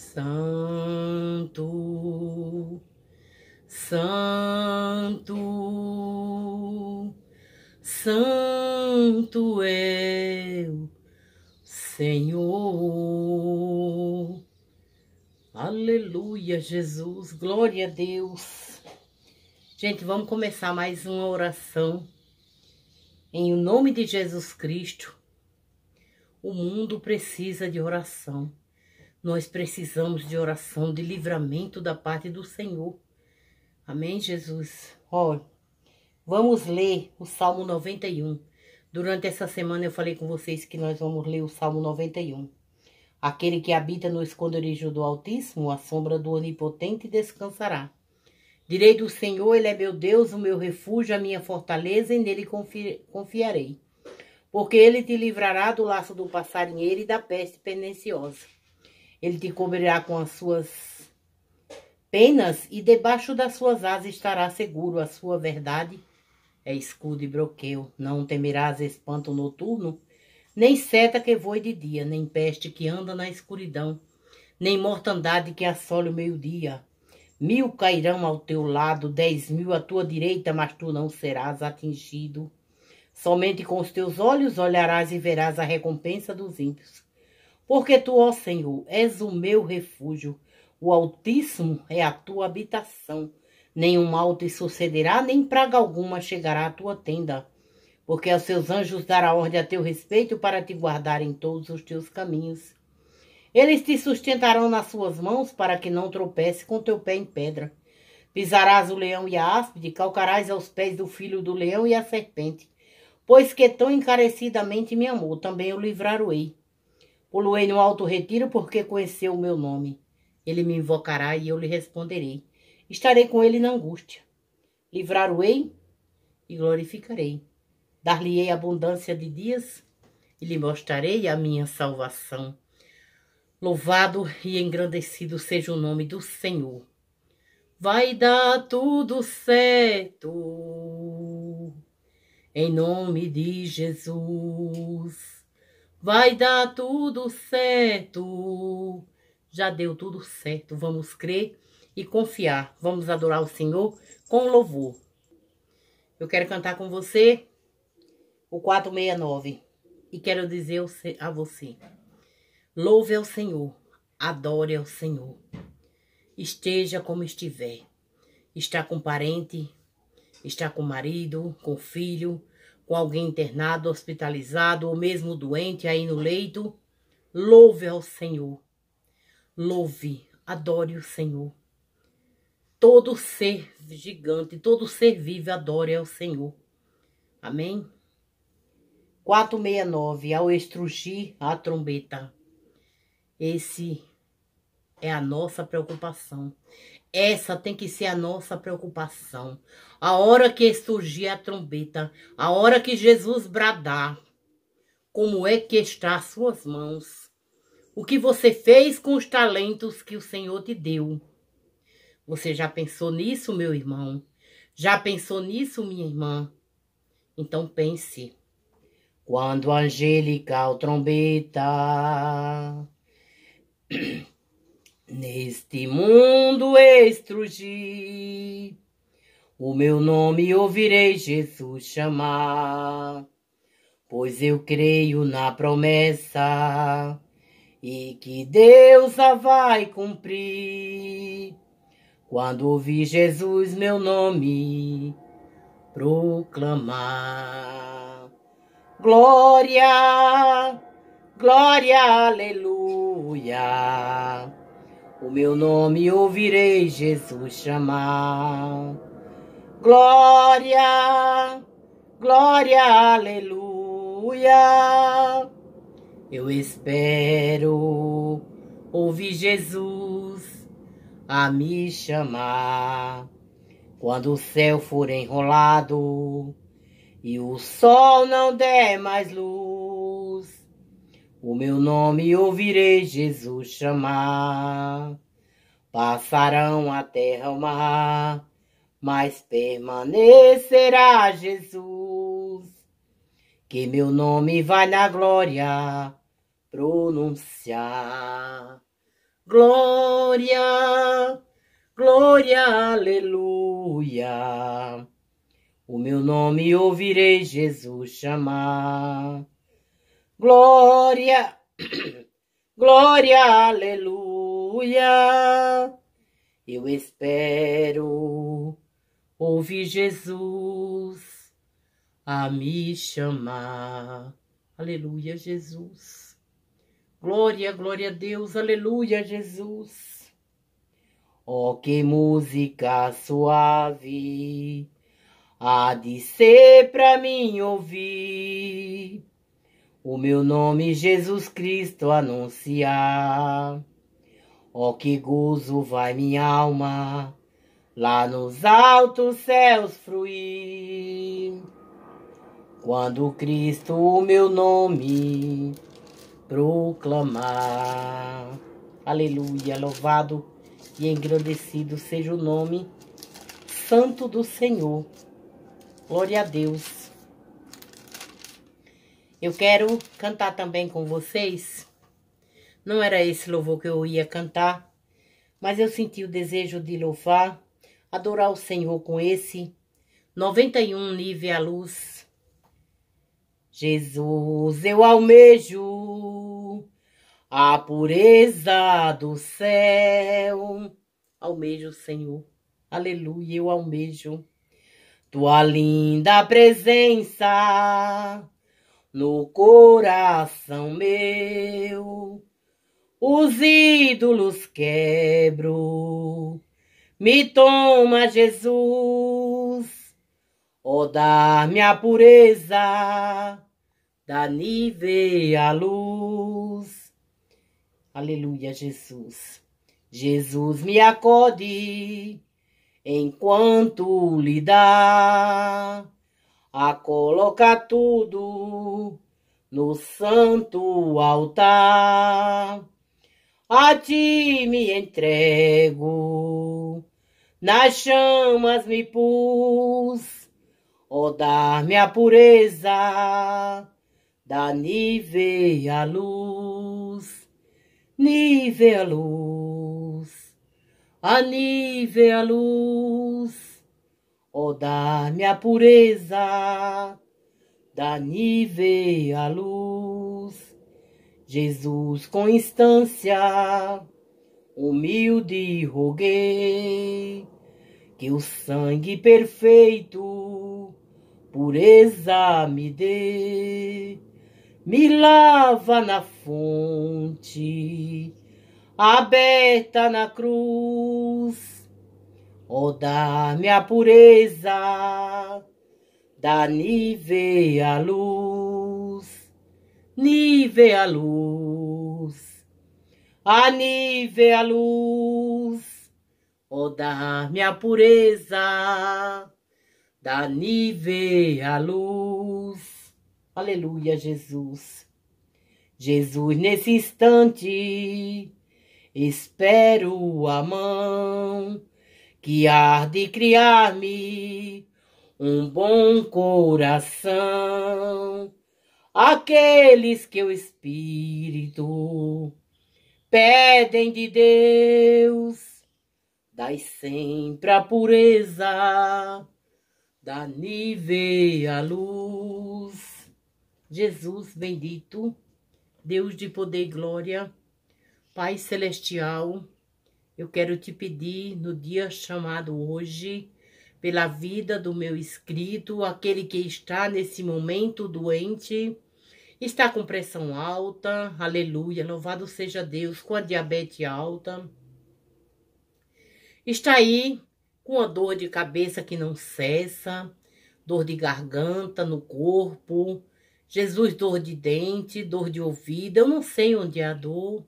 Santo, Santo, Santo é o Senhor. Aleluia, Jesus, glória a Deus. Gente, vamos começar mais uma oração. Em nome de Jesus Cristo, o mundo precisa de oração. Nós precisamos de oração, de livramento da parte do Senhor. Amém, Jesus? Olha, vamos ler o Salmo 91. Durante essa semana eu falei com vocês que nós vamos ler o Salmo 91. Aquele que habita no esconderijo do Altíssimo, a sombra do Onipotente descansará. Direi do Senhor, Ele é meu Deus, o meu refúgio, a minha fortaleza, e nele confi confiarei. Porque Ele te livrará do laço do passarinheiro e da peste perniciosa. Ele te cobrirá com as suas penas e debaixo das suas asas estará seguro. A sua verdade é escudo e broqueio, Não temerás espanto noturno, nem seta que voe de dia, nem peste que anda na escuridão, nem mortandade que assole o meio-dia. Mil cairão ao teu lado, dez mil à tua direita, mas tu não serás atingido. Somente com os teus olhos olharás e verás a recompensa dos ímpios. Porque tu, ó Senhor, és o meu refúgio, o Altíssimo é a tua habitação. Nenhum mal te sucederá, nem praga alguma chegará à tua tenda. Porque aos seus anjos dará ordem a teu respeito para te guardar em todos os teus caminhos. Eles te sustentarão nas suas mãos para que não tropece com teu pé em pedra. Pisarás o leão e a áspide, calcarás aos pés do filho do leão e a serpente. Pois que tão encarecidamente me amou, também o livrarei. Poloei no alto retiro porque conheceu o meu nome. Ele me invocará e eu lhe responderei. Estarei com ele na angústia. Livrar-o-ei e glorificarei. Dar-lhe-ei abundância de dias e lhe mostrarei a minha salvação. Louvado e engrandecido seja o nome do Senhor. Vai dar tudo certo. Em nome de Jesus. Vai dar tudo certo. Já deu tudo certo. Vamos crer e confiar. Vamos adorar o Senhor com louvor. Eu quero cantar com você o 469 e quero dizer a você: louve ao Senhor, adore ao Senhor. Esteja como estiver. Está com parente, está com marido, com filho, com alguém internado, hospitalizado ou mesmo doente aí no leito, louve ao Senhor. Louve, adore o Senhor. Todo ser gigante, todo ser vivo adore ao Senhor. Amém? 469, ao estrugir a trombeta. Esse é a nossa preocupação. Essa tem que ser a nossa preocupação. A hora que surgir a trombeta, a hora que Jesus bradar, como é que está as suas mãos? O que você fez com os talentos que o Senhor te deu? Você já pensou nisso, meu irmão? Já pensou nisso, minha irmã? Então pense. Quando angelical trombeta Neste mundo estrugi, o meu nome ouvirei Jesus chamar, pois eu creio na promessa e que Deus a vai cumprir. Quando ouvi Jesus meu nome proclamar, glória, glória, aleluia. O meu nome ouvirei Jesus chamar. Glória, glória, aleluia. Eu espero ouvir Jesus a me chamar. Quando o céu for enrolado e o sol não der mais luz o meu nome ouvirei Jesus chamar. Passarão a terra o mar, mas permanecerá Jesus. Que meu nome vai na glória pronunciar. Glória, glória, aleluia. O meu nome ouvirei Jesus chamar Glória, glória, aleluia. Eu espero ouvir Jesus a me chamar. Aleluia, Jesus. Glória, glória a Deus, aleluia, Jesus. Oh, que música suave há de ser para mim ouvir o meu nome Jesus Cristo anunciar. Ó oh, que gozo vai minha alma, lá nos altos céus fruir. Quando Cristo o meu nome proclamar. Aleluia, louvado e engrandecido seja o nome santo do Senhor. Glória a Deus. Eu quero cantar também com vocês. Não era esse louvor que eu ia cantar, mas eu senti o desejo de louvar, adorar o Senhor com esse 91 nível a luz. Jesus, eu almejo a pureza do céu. Almejo, Senhor. Aleluia, eu almejo tua linda presença no coração meu. Os ídolos quebro, me toma Jesus, ó oh, dar-me a pureza da a luz. Aleluia, Jesus. Jesus me acode enquanto lhe dá a colocar tudo no santo altar. A ti me entrego, nas chamas me pus, ó dar-me a pureza da nívea luz, nívea luz, a nívea luz. Oh, dá-me a pureza, dá-me a luz. Jesus, com instância, humilde roguei, que o sangue perfeito, pureza me dê. Me lava na fonte, aberta na cruz Oh, dá-me a pureza da nível a luz, nível a luz, a nível a luz. Oh, dá-me a pureza da nível a luz. Aleluia, Jesus. Jesus, nesse instante, espero a mão que há de criar-me um bom coração. Aqueles que o Espírito pedem de Deus, dai sempre a pureza da a luz. Jesus bendito, Deus de poder e glória, Pai celestial, eu quero te pedir no dia chamado hoje, pela vida do meu escrito, aquele que está nesse momento doente, está com pressão alta, aleluia, louvado seja Deus, com a diabetes alta, está aí com a dor de cabeça que não cessa, dor de garganta no corpo, Jesus, dor de dente, dor de ouvido, eu não sei onde é a dor,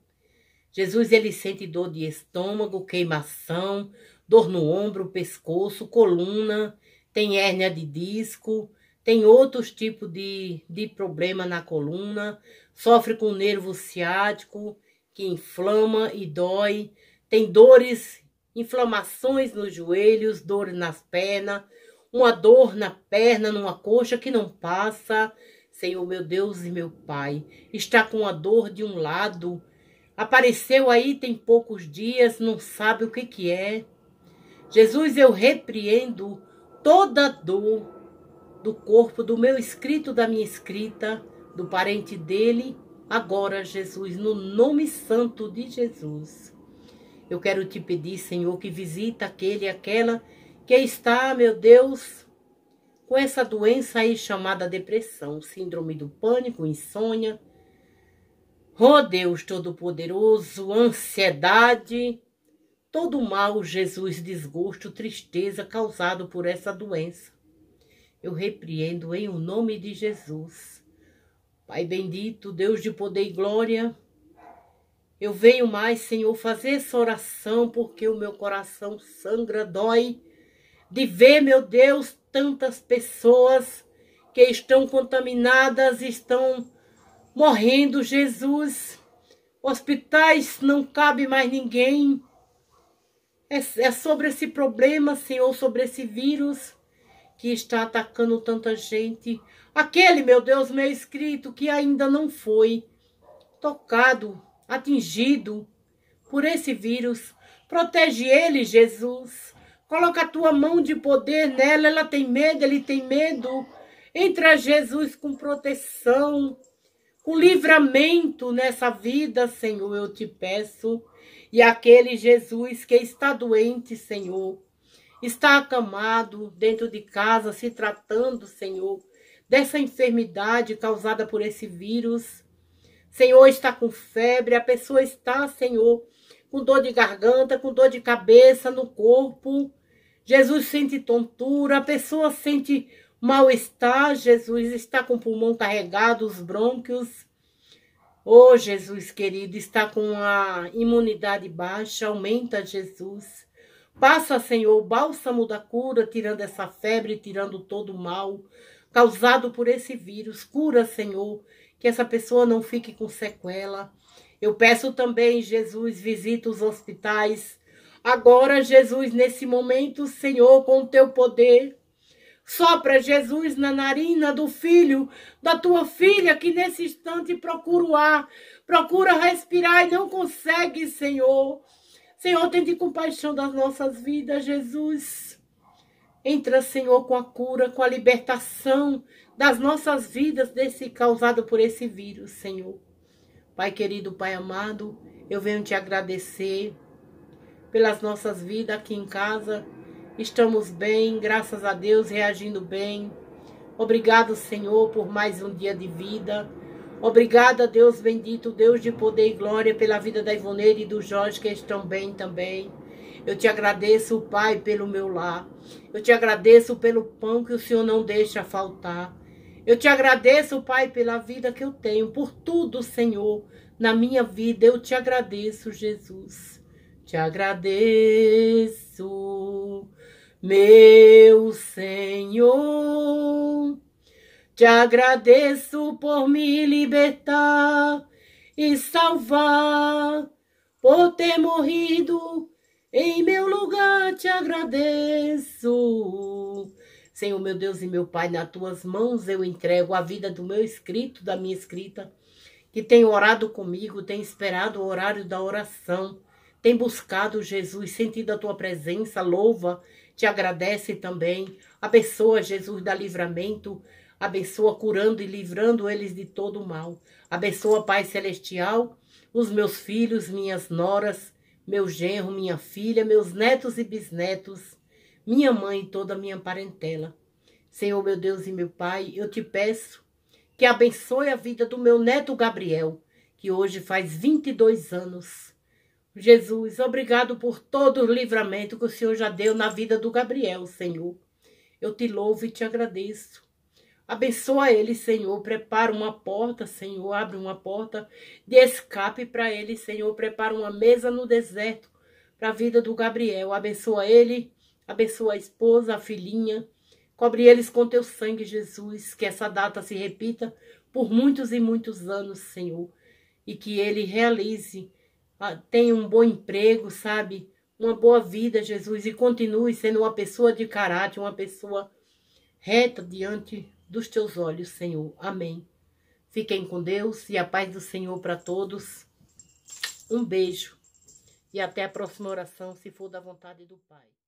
Jesus ele sente dor de estômago, queimação, dor no ombro, pescoço, coluna, tem hérnia de disco, tem outros tipos de, de problema na coluna, sofre com nervo ciático, que inflama e dói, tem dores, inflamações nos joelhos, dor nas pernas, uma dor na perna, numa coxa que não passa. Senhor, meu Deus e meu Pai, está com a dor de um lado Apareceu aí tem poucos dias, não sabe o que, que é. Jesus, eu repreendo toda dor do corpo, do meu escrito, da minha escrita, do parente dele. Agora, Jesus, no nome santo de Jesus, eu quero te pedir, Senhor, que visita aquele e aquela que está, meu Deus, com essa doença aí chamada depressão, síndrome do pânico, insônia Ó oh Deus Todo-Poderoso, ansiedade, todo mal, Jesus, desgosto, tristeza causado por essa doença. Eu repreendo em o nome de Jesus. Pai bendito, Deus de poder e glória, eu venho mais, Senhor, fazer essa oração porque o meu coração sangra, dói de ver, meu Deus, tantas pessoas que estão contaminadas, estão morrendo, Jesus. Hospitais não cabe mais ninguém. É, é sobre esse problema, Senhor, sobre esse vírus que está atacando tanta gente. Aquele, meu Deus, meu escrito, que ainda não foi tocado, atingido por esse vírus. Protege ele, Jesus. Coloca a tua mão de poder nela. Ela tem medo, ele tem medo. Entra, Jesus, com proteção com livramento nessa vida, Senhor, eu te peço. E aquele Jesus que está doente, Senhor, está acamado dentro de casa, se tratando, Senhor, dessa enfermidade causada por esse vírus. Senhor, está com febre, a pessoa está, Senhor, com dor de garganta, com dor de cabeça no corpo. Jesus sente tontura, a pessoa sente mal está, Jesus está com o pulmão carregado, os brônquios. Oh, Jesus querido, está com a imunidade baixa, aumenta, Jesus. Passa, Senhor, o bálsamo da cura, tirando essa febre, tirando todo o mal causado por esse vírus. Cura, Senhor, que essa pessoa não fique com sequela. Eu peço também, Jesus, visita os hospitais. Agora, Jesus, nesse momento, Senhor, com o teu poder, Sopra, Jesus, na narina do filho, da tua filha que nesse instante procura o ar, procura respirar e não consegue, Senhor. Senhor, tem de compaixão das nossas vidas, Jesus. Entra, Senhor, com a cura, com a libertação das nossas vidas desse causado por esse vírus, Senhor. Pai querido, Pai amado, eu venho te agradecer pelas nossas vidas aqui em casa, Estamos bem, graças a Deus, reagindo bem. Obrigado, Senhor, por mais um dia de vida. Obrigada, Deus bendito, Deus de poder e glória, pela vida da Ivoneira e do Jorge, que estão bem também. Eu te agradeço, Pai, pelo meu lar. Eu te agradeço pelo pão que o Senhor não deixa faltar. Eu te agradeço, Pai, pela vida que eu tenho, por tudo, Senhor, na minha vida. Eu te agradeço, Jesus. Te agradeço. Meu Senhor, te agradeço por me libertar e salvar, por ter morrido em meu lugar, te agradeço. Senhor, meu Deus e meu Pai, nas tuas mãos eu entrego a vida do meu escrito, da minha escrita, que tem orado comigo, tem esperado o horário da oração, tem buscado Jesus, sentido a tua presença, louva te agradece também. Abençoa, Jesus, da livramento. Abençoa, curando e livrando eles de todo o mal. Abençoa, Pai Celestial, os meus filhos, minhas noras, meu genro, minha filha, meus netos e bisnetos, minha mãe e toda a minha parentela. Senhor, meu Deus e meu Pai, eu te peço que abençoe a vida do meu neto Gabriel, que hoje faz 22 anos Jesus, obrigado por todo o livramento que o Senhor já deu na vida do Gabriel, Senhor. Eu te louvo e te agradeço. Abençoa ele, Senhor. Prepara uma porta, Senhor. Abre uma porta de escape para ele, Senhor. Prepara uma mesa no deserto para a vida do Gabriel. Abençoa ele, abençoa a esposa, a filhinha. Cobre eles com teu sangue, Jesus. Que essa data se repita por muitos e muitos anos, Senhor. E que ele realize ah, tenha um bom emprego, sabe? Uma boa vida, Jesus, e continue sendo uma pessoa de caráter, uma pessoa reta diante dos teus olhos, Senhor. Amém. Fiquem com Deus e a paz do Senhor para todos. Um beijo e até a próxima oração, se for da vontade do Pai.